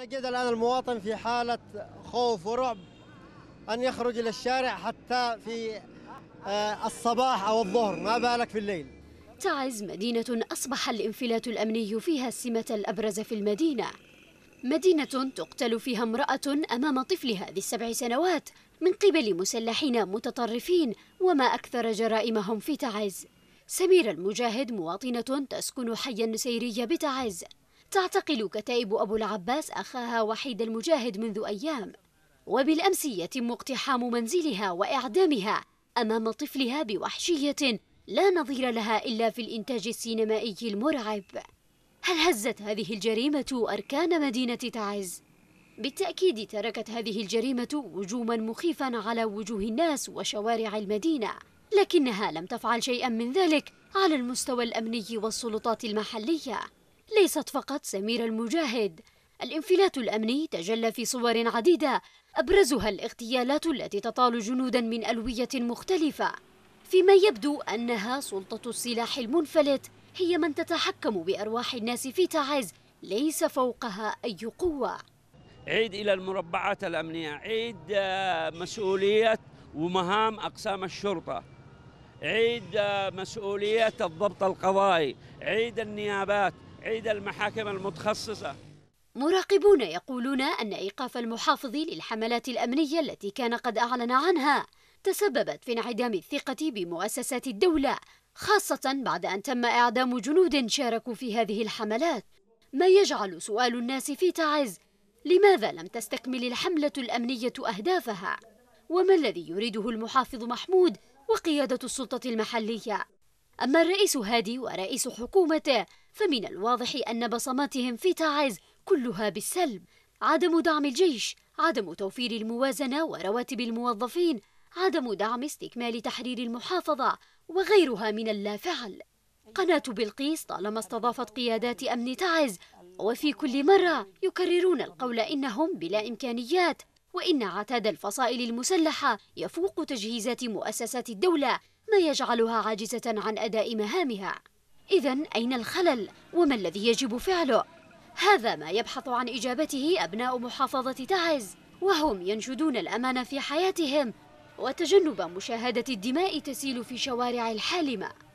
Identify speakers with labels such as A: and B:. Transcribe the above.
A: نجد الآن المواطن في حالة خوف ورعب أن يخرج إلى الشارع حتى في آه، الصباح أو الظهر ما بالك في الليل تعز
B: مدينة أصبح الانفلات الأمني فيها السمة الأبرز في المدينة مدينة تقتل فيها امرأة أمام طفلها ذي السبع سنوات من قبل مسلحين متطرفين وما أكثر جرائمهم في تعز سميرة المجاهد مواطنة تسكن حي النسيرية بتعز تعتقل كتائب أبو العباس أخاها وحيد المجاهد منذ أيام وبالأمس يتم اقتحام منزلها وإعدامها أمام طفلها بوحشية لا نظير لها إلا في الإنتاج السينمائي المرعب هل هزت هذه الجريمة أركان مدينة تعز؟ بالتأكيد تركت هذه الجريمة وجوما مخيفا على وجوه الناس وشوارع المدينة لكنها لم تفعل شيئا من ذلك على المستوى الأمني والسلطات المحلية ليست فقط سمير المجاهد الانفلات الأمني تجلى في صور عديدة أبرزها الاغتيالات التي تطال جنودا من ألوية مختلفة فيما يبدو أنها سلطة السلاح المنفلت هي من تتحكم بأرواح الناس في تعز ليس فوقها أي قوة
A: عيد إلى المربعات الأمنية عيد آه، مسؤولية ومهام أقسام الشرطة عيد آه، مسؤولية الضبط القضائي عيد النيابات عيد المحاكم المتخصصة مراقبون
B: يقولون أن إيقاف المحافظ للحملات الأمنية التي كان قد أعلن عنها تسببت في انعدام الثقة بمؤسسات الدولة خاصة بعد أن تم إعدام جنود شاركوا في هذه الحملات ما يجعل سؤال الناس في تعز لماذا لم تستكمل الحملة الأمنية أهدافها؟ وما الذي يريده المحافظ محمود وقيادة السلطة المحلية؟ أما الرئيس هادي ورئيس حكومته فمن الواضح أن بصماتهم في تعز كلها بالسلب عدم دعم الجيش عدم توفير الموازنة ورواتب الموظفين عدم دعم استكمال تحرير المحافظة وغيرها من اللافعل قناة بلقيس طالما استضافت قيادات أمن تعز وفي كل مرة يكررون القول إنهم بلا إمكانيات وإن عتاد الفصائل المسلحة يفوق تجهيزات مؤسسات الدولة ما يجعلها عاجزة عن أداء مهامها إذا أين الخلل وما الذي يجب فعله؟ هذا ما يبحث عن إجابته أبناء محافظة تعز وهم ينشدون الأمان في حياتهم وتجنب مشاهدة الدماء تسيل في شوارع الحالمة